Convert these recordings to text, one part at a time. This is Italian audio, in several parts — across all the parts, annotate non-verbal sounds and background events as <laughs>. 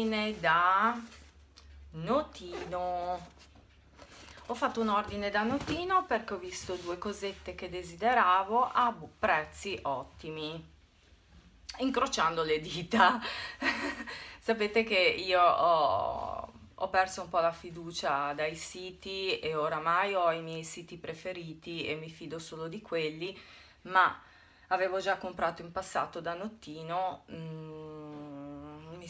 ordine da notino ho fatto un ordine da notino perché ho visto due cosette che desideravo a prezzi ottimi incrociando le dita <laughs> sapete che io ho, ho, perso un po' la fiducia dai siti e oramai ho i miei siti preferiti e mi fido solo di quelli ma avevo già comprato in passato da nottino mh, mm,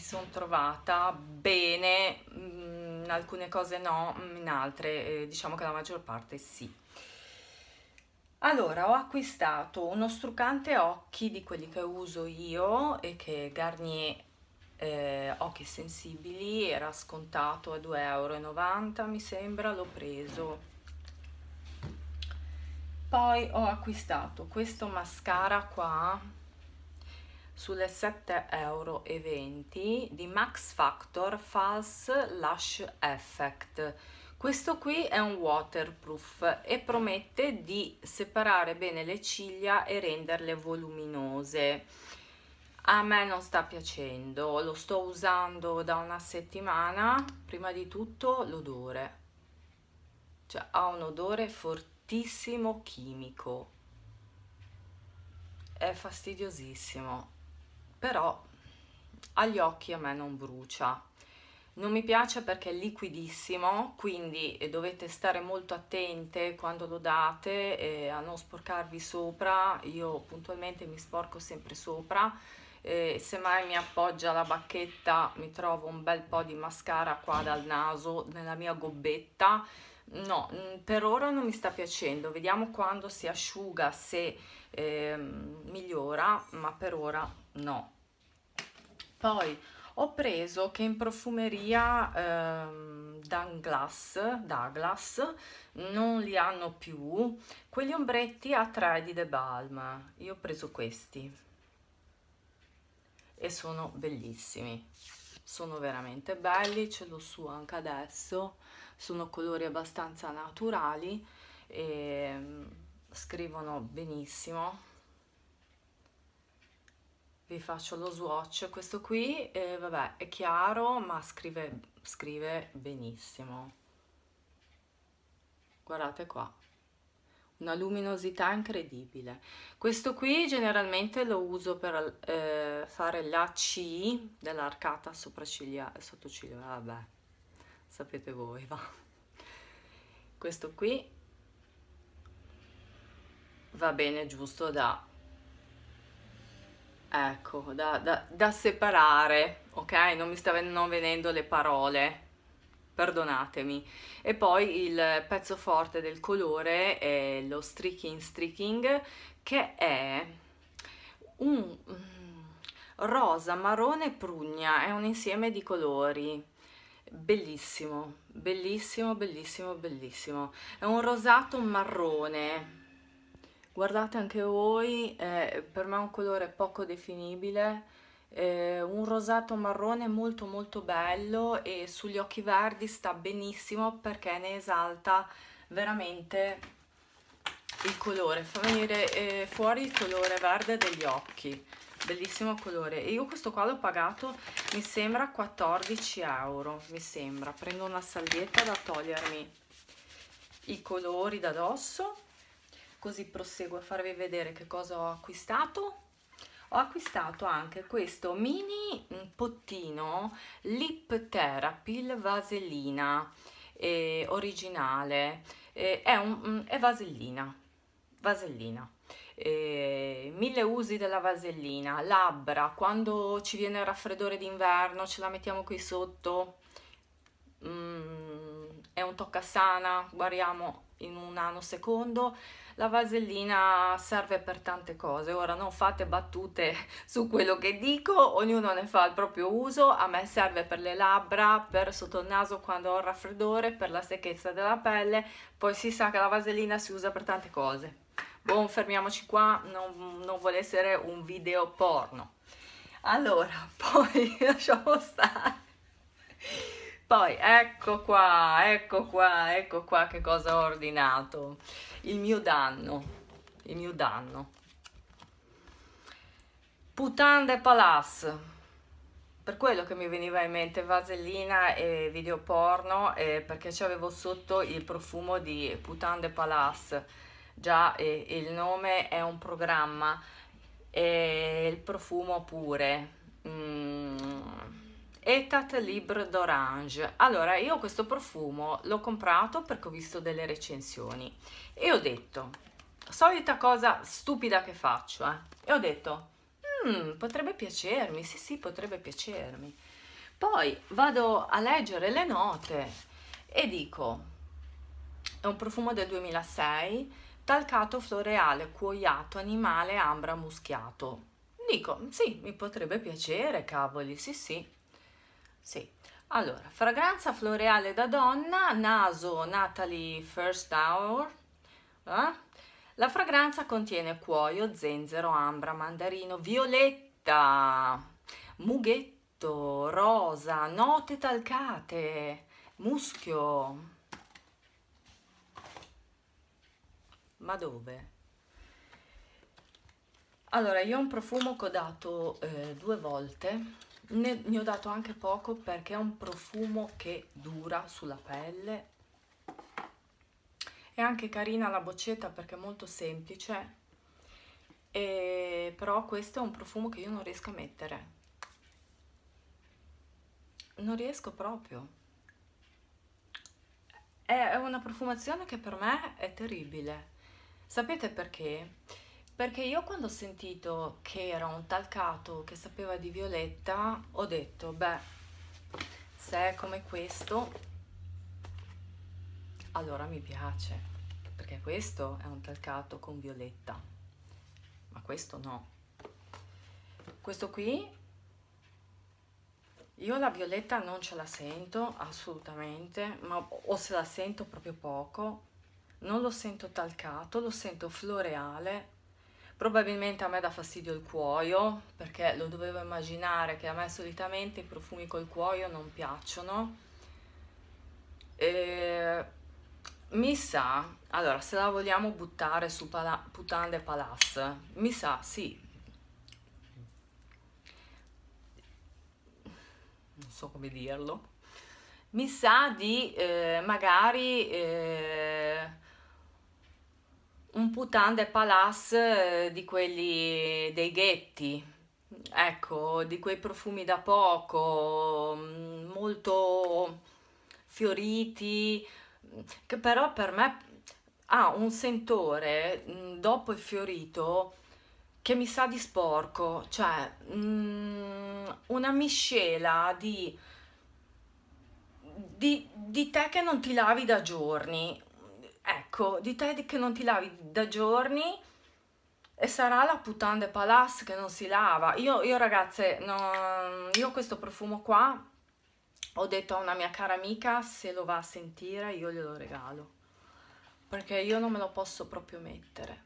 sono trovata bene, mm, in alcune cose no, mm, in altre eh, diciamo che la maggior parte sì. Allora, ho acquistato uno struccante occhi di quelli che uso io e che Garnier eh, Occhi Sensibili era scontato a 2,90 euro, mi sembra, l'ho preso. Poi ho acquistato questo mascara qua, sulle 7,20 euro di Max Factor False Lash Effect. Questo qui è un waterproof e promette di separare bene le ciglia e renderle voluminose. A me non sta piacendo, lo sto usando da una settimana. Prima di tutto l'odore. Cioè ha un odore fortissimo chimico. È fastidiosissimo però agli occhi a me non brucia non mi piace perché è liquidissimo quindi dovete stare molto attente quando lo date eh, a non sporcarvi sopra io puntualmente mi sporco sempre sopra eh, mai mi appoggia la bacchetta mi trovo un bel po' di mascara qua dal naso nella mia gobbetta no, mm, per ora non mi sta piacendo vediamo quando si asciuga se eh, migliora ma per ora no poi ho preso che in profumeria ehm, Douglas, Douglas non li hanno più quegli ombretti a 3 di The Balm io ho preso questi e sono bellissimi sono veramente belli ce l'ho su anche adesso sono colori abbastanza naturali e mm, scrivono benissimo vi faccio lo swatch questo qui eh, vabbè è chiaro ma scrive, scrive benissimo guardate qua una luminosità incredibile questo qui generalmente lo uso per eh, fare la C dell'arcata sopracciglia e sottociglia vabbè sapete voi va questo qui va bene giusto da ecco, da, da, da separare, ok? Non mi stavano venendo le parole, perdonatemi. E poi il pezzo forte del colore è lo streaking streaking, che è un mm, rosa, marrone e prugna, è un insieme di colori bellissimo, bellissimo, bellissimo, bellissimo. È un rosato marrone, guardate anche voi, eh, per me è un colore poco definibile, eh, un rosato marrone molto molto bello e sugli occhi verdi sta benissimo perché ne esalta veramente il colore, fa venire eh, fuori il colore verde degli occhi, bellissimo colore. E io questo qua l'ho pagato, mi sembra 14 euro, mi sembra. Prendo una salvietta da togliermi i colori da dosso così proseguo a farvi vedere che cosa ho acquistato ho acquistato anche questo mini mm, pottino lip therapy vaselina eh, originale eh, è, un, mm, è vasellina vasellina eh, mille usi della vasellina labbra quando ci viene il raffreddore d'inverno ce la mettiamo qui sotto mm, è un sana guariamo in un nanosecondo. La vasellina serve per tante cose, ora non fate battute su quello che dico, ognuno ne fa il proprio uso, a me serve per le labbra, per sotto il naso quando ho raffreddore, per la secchezza della pelle, poi si sa che la vasellina si usa per tante cose. Bon, fermiamoci qua, non, non vuole essere un video porno. Allora, <laughs> poi lasciamo stare. Poi, ecco qua, ecco qua, ecco qua che cosa ho ordinato. Il mio danno, il mio danno. Putain de Palace. Per quello che mi veniva in mente vasellina e video porno, eh, perché c'avevo sotto il profumo di Putain de Palace. Già eh, il nome è un programma e eh, il profumo pure Etat Libre d'Orange. Allora, io questo profumo l'ho comprato perché ho visto delle recensioni e ho detto, solita cosa stupida che faccio, eh, e ho detto, mm, potrebbe piacermi, sì sì, potrebbe piacermi. Poi vado a leggere le note e dico, è un profumo del 2006, talcato floreale, cuoiato, animale, ambra, muschiato. Dico, sì, mi potrebbe piacere, cavoli, sì sì, sì. Allora, fragranza floreale da donna, naso Natalie First Hour. Eh? La fragranza contiene cuoio, zenzero, ambra, mandarino, violetta, mughetto, rosa, note talcate, muschio. Ma dove? Allora, io ho un profumo che ho dato eh, due volte ne, ne ho dato anche poco perché è un profumo che dura sulla pelle è anche carina la boccetta perché è molto semplice e, però questo è un profumo che io non riesco a mettere non riesco proprio è una profumazione che per me è terribile sapete perché? Perché io quando ho sentito che era un talcato che sapeva di violetta, ho detto, beh, se è come questo, allora mi piace, perché questo è un talcato con violetta, ma questo no. Questo qui io la violetta non ce la sento assolutamente, ma o se la sento proprio poco, non lo sento talcato, lo sento floreale, Probabilmente a me dà fastidio il cuoio, perché lo dovevo immaginare che a me solitamente i profumi col cuoio non piacciono. E mi sa, allora se la vogliamo buttare su pala, Putande Palace, mi sa, sì. Non so come dirlo. Mi sa di eh, magari... Eh, un putain de palace eh, di quelli dei ghetti, ecco, di quei profumi da poco, mm, molto fioriti, mm, che però per me ha un sentore mm, dopo il fiorito che mi sa di sporco, cioè mm, una miscela di, di, di te che non ti lavi da giorni, Ecco, di te che non ti lavi da giorni e sarà la puttana de palace che non si lava. Io, io ragazze, no, io questo profumo qua ho detto a una mia cara amica se lo va a sentire io glielo regalo perché io non me lo posso proprio mettere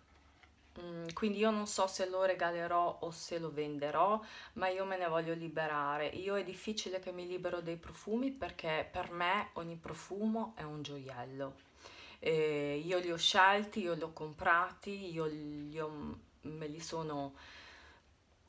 mm, quindi io non so se lo regalerò o se lo venderò ma io me ne voglio liberare io è difficile che mi libero dei profumi perché per me ogni profumo è un gioiello eh, io li ho scelti, io li ho comprati, io li ho, me li sono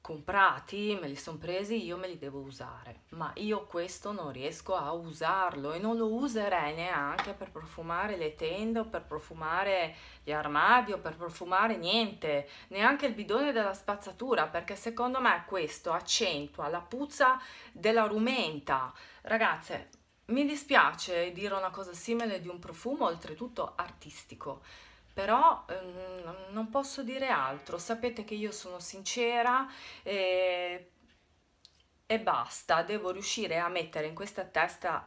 comprati, me li sono presi, io me li devo usare, ma io questo non riesco a usarlo e non lo userei neanche per profumare le tende o per profumare gli armadi o per profumare niente, neanche il bidone della spazzatura, perché secondo me questo accentua la puzza della rumenta. Ragazze, mi dispiace dire una cosa simile di un profumo, oltretutto artistico, però ehm, non posso dire altro. Sapete che io sono sincera e, eh, e basta. Devo riuscire a mettere in questa testa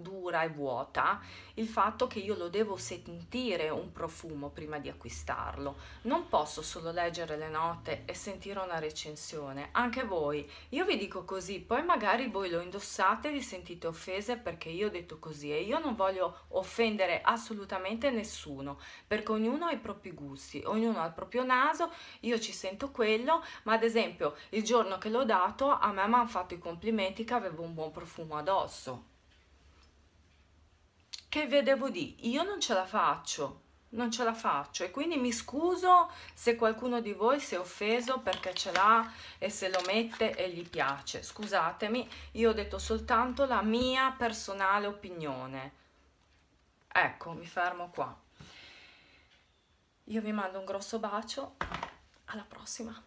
dura e vuota il fatto che io lo devo sentire un profumo prima di acquistarlo. Non posso solo leggere le note e sentire una recensione. Anche voi, io vi dico così, poi magari voi lo indossate e vi sentite offese perché io ho detto così e io non voglio offendere assolutamente nessuno, perché ognuno ha i propri gusti, ognuno ha il proprio naso, io ci sento quello, ma ad esempio il giorno che l'ho dato a me mi hanno fatto i complimenti che avevo un buon profumo addosso che vedevo di io non ce la faccio non ce la faccio e quindi mi scuso se qualcuno di voi si è offeso perché ce l'ha e se lo mette e gli piace scusatemi io ho detto soltanto la mia personale opinione ecco mi fermo qua io vi mando un grosso bacio alla prossima